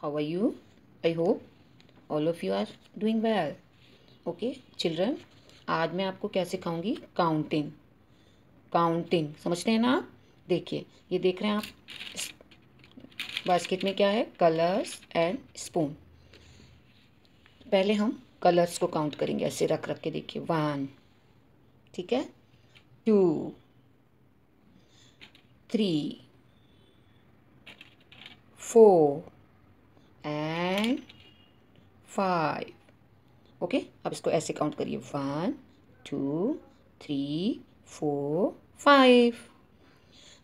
how are you i hope all of you are doing well okay children आज मैं आपको क्या सिखाऊंगी counting counting समझते हैं ना आप देखिए ये देख रहे हैं आप बास्केट में क्या है कलर्स एंड स्पून पहले हम कलर्स को काउंट करेंगे ऐसे रख रख के देखिए वन ठीक है two three four and five okay अब इसको ऐसे काउंट करिए one two three four five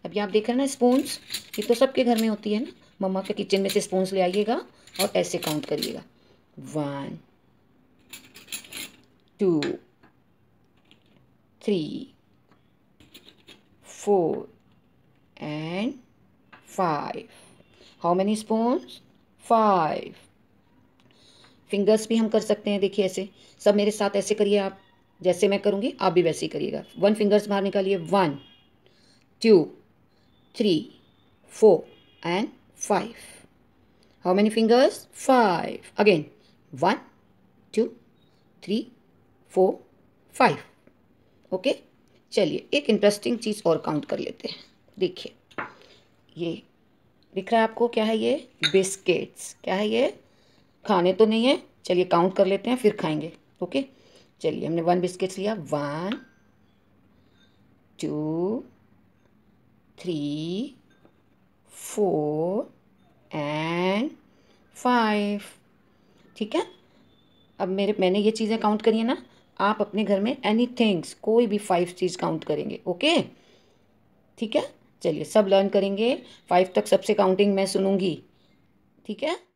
अभी आप देख रहे हैं ना स्पून्स ये तो सबके घर में होती है ना मम्मा के किचन में से स्पून्स ले आइएगा और ऐसे काउंट करिएगा one two three four and five how many spoons five fingers भी हम कर सकते हैं देखिए ऐसे सब मेरे साथ ऐसे करिए आप जैसे मैं करूँगी आप भी वैसे ही करिएगा वन फिंगर्स बाहर निकालिए one two three four and five how many fingers five again one two three four five okay चलिए एक इंटरेस्टिंग चीज़ और काउंट कर लेते हैं देखिए ये दिख रहा है आपको क्या है ये बिस्किट्स क्या है ये खाने तो नहीं है चलिए काउंट कर लेते हैं फिर खाएंगे ओके चलिए हमने वन बिस्किट्स लिया one two three four and five ठीक है अब मेरे मैंने ये चीज़ें काउंट करी है ना आप अपने घर में एनी थिंग्स कोई भी फाइव चीज़ काउंट करेंगे ओके ठीक है चलिए सब लर्न करेंगे फाइव तक सबसे काउंटिंग मैं सुनूंगी ठीक है